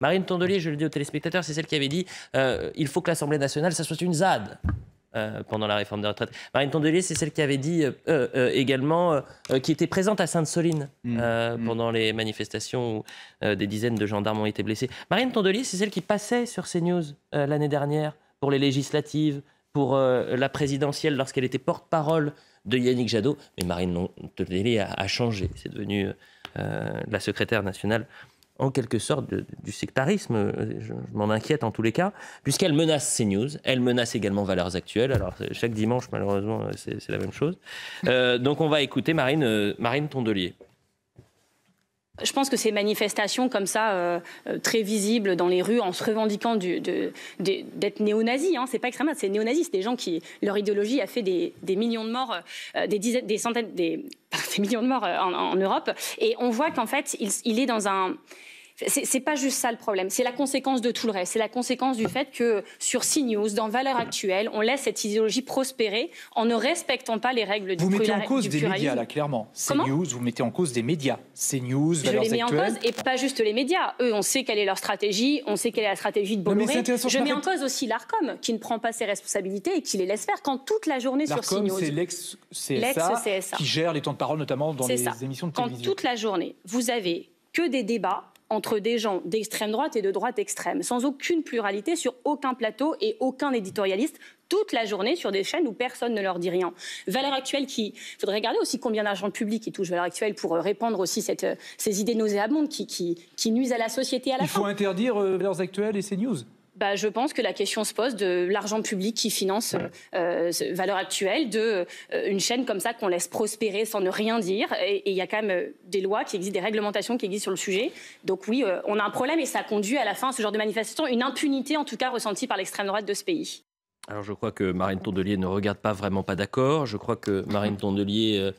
Marine Tondelier, je le dis aux téléspectateurs, c'est celle qui avait dit euh, il faut que l'Assemblée nationale, ça soit une ZAD. Euh, pendant la réforme des retraites. Marine Tondelier, c'est celle qui avait dit euh, également, qui était présente à Sainte-Soline mmh, mmh. pendant les manifestations où des dizaines de gendarmes ont été blessés. Marine Tondelier, c'est celle qui passait sur CNews l'année dernière pour les législatives, pour la présidentielle, lorsqu'elle était porte-parole de Yannick Jadot. Mais Marine Tondelier a, a changé. C'est devenue la secrétaire nationale en quelque sorte du sectarisme, euh, je, m'en inquiète en tous les cas, puisqu'elle menace CNews, elle menace également Valeurs Actuelles, alors chaque dimanche malheureusement euh, c'est la même chose. Euh, donc on va écouter Marine, Marine Tondelier. Je pense que ces manifestations comme ça, très visibles dans les rues, en se revendiquant d'être néo-nazis, hein, c'est pas extrêmement... c'est néo-nazis, c'est des gens qui, leur idéologie a fait des, millions de morts, des dizaines, des centaines, des millions de morts euh, en, Europe. Et on voit qu'en fait, il est dans un c'est pas juste ça le problème. C'est la conséquence de tout le reste. C'est la conséquence du fait que sur CNews, dans Valeurs Actuelles, on laisse cette idéologie prospérer en ne respectant pas les règles du du Vous mettez en cause des médias, là, clairement. CNews, vous mettez en cause des médias. CNews, Valeurs Actuelles. Je les mets en cause, et pas juste les médias. Eux, on sait quelle est leur stratégie, on sait quelle est la stratégie de Bolloré. Je mets en cause aussi l'ARCOM, qui ne prend pas ses responsabilités et qui les laisse faire quand toute la journée sur CNews. c'est l'ex-CSA qui gère les temps de parole, notamment dans les émissions de télévision. Quand toute la journée, vous avez que des débats entre des gens d'extrême droite et de droite extrême, sans aucune pluralité sur aucun plateau et aucun éditorialiste, toute la journée sur des chaînes où personne ne leur dit rien. Valeurs actuelles qui. Il faudrait regarder aussi combien d'argent public qui touche Valeurs actuelles pour euh, répandre aussi euh, ces idées nauséabondes qui, nuisent à la société à la Il faut interdire euh, Valeurs actuelles et news. Bah, je pense que la question se pose de l'argent public qui finance euh, valeur actuelle, de euh, une chaîne comme ça qu'on laisse prospérer sans ne rien dire. Et il y a quand même euh, des lois qui existent, des réglementations qui existent sur le sujet. Donc oui, on a un problème et ça conduit à la fin à ce genre de manifestation, une impunité en tout cas ressentie par l'extrême droite de ce pays. Alors je crois que Marine Tondelier ne regarde pas vraiment pas d'accord. Je crois que Marine Tondelier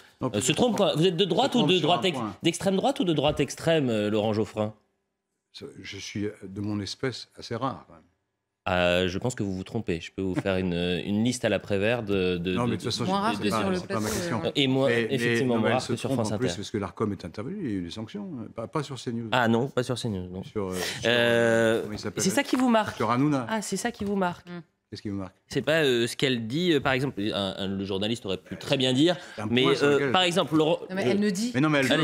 se trompe. Vous êtes de droite ou de droite d'extrême droite ou de droite extrême, Laurent Geoffrin je suis euh, de mon espèce assez rare. Ah, je pense que vous vous trompez. Je peux vous faire une, euh, une liste à laprès verre de, de, Non, mais de toute façon, c'est pas, ma question. Euh, Et moi, effectivement, mais, que sur France Inter. parce que l'ARCOM est intervenu, il y a eu des sanctions. Pas, pas sur CNews. Ah non, pas sur CNews. c'est ça qui vous marque. Sur Hanouna. Ah, c'est ça qui vous marque. Hum ce qui marque C'est pas euh, ce qu'elle dit, euh, par exemple. le journaliste aurait pu très bien dire, mais euh, par exemple, Mais non, mais elle ne dit.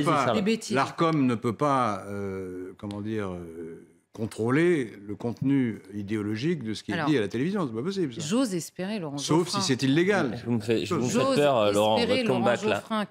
pas. L'Arcom ne peut pas, comment dire, contrôler le contenu idéologique de ce qui est dit à la télévision. C'est pas possible. J'ose espérer, Laurent. Sauf si c'est illégal. Je vous je Laurent.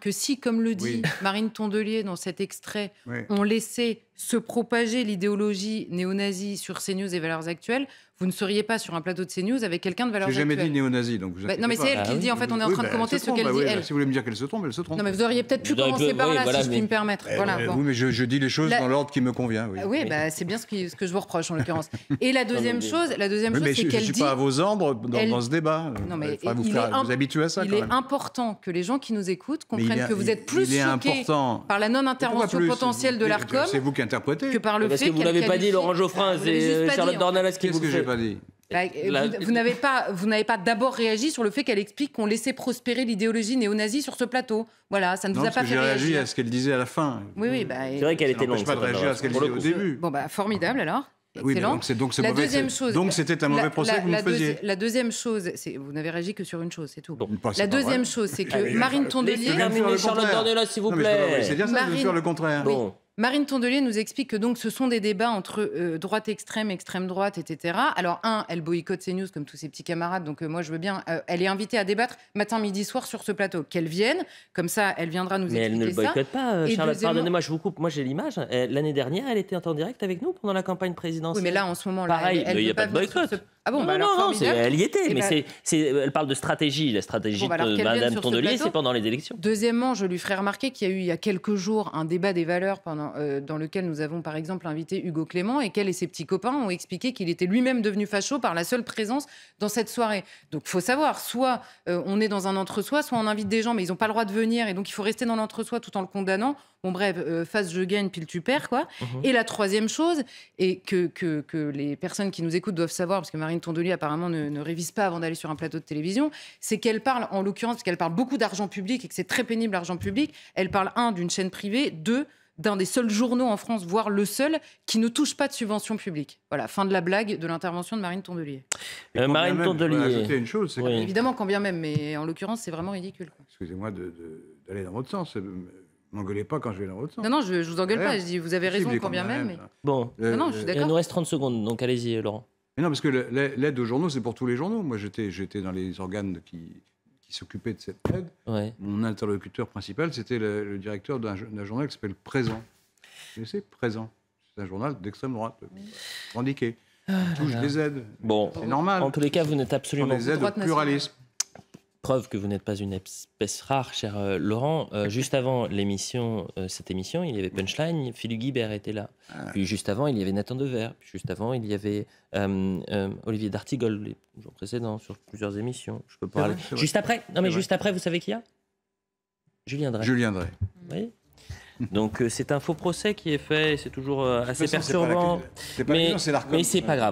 que si, comme le dit Marine Tondelier dans cet extrait, on laissait se propager l'idéologie néo-nazie sur CNews et Valeurs Actuelles, vous ne seriez pas sur un plateau de CNews avec quelqu'un de Valeurs Actuelles. Je n'ai jamais dit néo nazie donc vous bah, Non, mais c'est elle ah qui le dit, en fait, on est en train de bah, commenter ce qu'elle dit, bah elle. si vous voulez me dire qu'elle se trompe, elle se trompe. Non, mais vous auriez peut-être pu commencer par là, si je puis me permettre. Eh, oui, mais je, dis les choses dans l'ordre qui me convient. Oui, bah, c'est bien ce, que je vous reproche, en l'occurrence. et la ah, deuxième chose, la deuxième chose, c'est qu'elle dit... Je ne suis pas à vos ordres dans ce débat. Non, mais vous habituez à ça, Il est important que les gens qui nous écoutent comprennent que vous êtes plus choqués par la non-intervention potentielle de l'ARCOM C'est vous que par le Parce fait que vous n'avez pas dit Laurent Geoffrin ah, et euh, Charlotte Dornelas qui vous Qu'est-ce que j'ai pas dit bah, Vous, n'avez pas, vous n'avez pas d'abord réagi sur le fait qu'elle explique qu'on laissait prospérer l'idéologie néo-nazie sur ce plateau. Voilà, ça ne vous a pas fait réagir. réagi à ce qu'elle disait à la fin. Oui, oui, bah, c'est vrai qu'elle était longue. pas de réagir à ce qu'elle disait au début. Bon, bah formidable alors. Oui, donc c'est donc la mauvais, deuxième Donc c'était un mauvais procès la, que vous la faisiez. La deuxième chose, c'est vous n'avez réagi que sur une chose, c'est tout. la deuxième chose, c'est que Marine Tondelier. et Charlotte Dornelas, s'il vous plaît. C'est bien ça, Marine... je vais faire le contraire. Marine Tondelier nous explique que donc ce sont des débats entre euh, droite extrême, extrême droite, etc. Alors un, elle boycotte CNews comme tous ses petits camarades, donc euh, moi je veux bien. Euh, elle est invitée à débattre matin, midi, soir sur ce plateau. Qu'elle vienne, comme ça elle viendra nous expliquer ça. Mais elle ne boycotte pas, Pardonnez-moi, je vous coupe. Moi j'ai l'image. L'année dernière, elle était en direct avec nous pendant la campagne présidentielle. Oui, mais là en ce moment, là, il n'y a pas, de boycott. Ah bon, non, bah non, elle y était, eh mais bah- elle parle de stratégie. La stratégie bah de Madame Tondelier, c'est pendant les élections. Deuxièmement, je lui ferai remarquer qu'il y a eu il y a quelques jours un débat des valeurs pendant euh, dans, lequel nous avons par exemple invité Hugo Clément et qu'elle et ses petits copains ont expliqué qu'il était lui-même devenu facho par la seule présence dans cette soirée. Donc faut savoir, soit euh, on est dans un entre-soi, soit on invite des gens mais ils n'ont pas le droit de venir et donc il faut rester dans l'entre-soi tout en le condamnant. Bon bref, euh, face je gagne, pile tu perds quoi. Mhm. Et la troisième chose, et que, que, les personnes qui nous écoutent doivent savoir, parce que Marine Tondelier apparemment ne, ne révise pas avant d'aller sur un plateau de télévision, c'est qu'elle parle en l'occurrence, parce qu'elle parle beaucoup d'argent public et que c'est très pénible l'argent public, elle parle un d'une chaîne privée, deux d'un des seuls journaux en France, voire le seul, qui ne touche pas de subvention publique. Voilà, fin de la blague de l'intervention de Marine Tondelier. Euh, Marine Tondelier. Une chose, c'est Évidemment, quand bien même, mais en l'occurrence, c'est vraiment ridicule. Excusez-moi d'aller dans votre sens. M'engueulez pas quand je vais dans votre sens. Non, non, je, ne vous engueule pas. Je dis, vous avez raison quand bien même. Mais... Bon, euh, non, je suis euh, d'accord. Il nous reste 30 secondes, donc allez-y, Laurent. non, parce que l'aide aux journaux, c'est pour tous les journaux. Moi, j'étais dans les organes qui, s'occupait de cette aide, mon interlocuteur principal, c'était le, directeur d'un journal qui s'appelle Présent. Vous Présent C'est un journal d'extrême droite, euh, revendiqué. Ah touche des aides. Bon, c'est normal. En tous les cas, vous n'êtes absolument pas. les pluralisme preuve que vous n'êtes pas une espèce rare, cher euh, Laurent. Euh, juste avant l'émission, euh, cette émission, il y avait Punchline, Philippe Guibert était là. Ah. Puis juste avant, il y avait Nathan Dever. Puis juste avant, il y avait Olivier D'Artigol, les jours précédents, sur plusieurs émissions. Je peux parler. juste après, non mais juste après, vous savez qui y a Julien Drey. Julien Oui. Donc c'est un faux procès qui est fait, c'est toujours assez perturbant. mais c'est pas grave.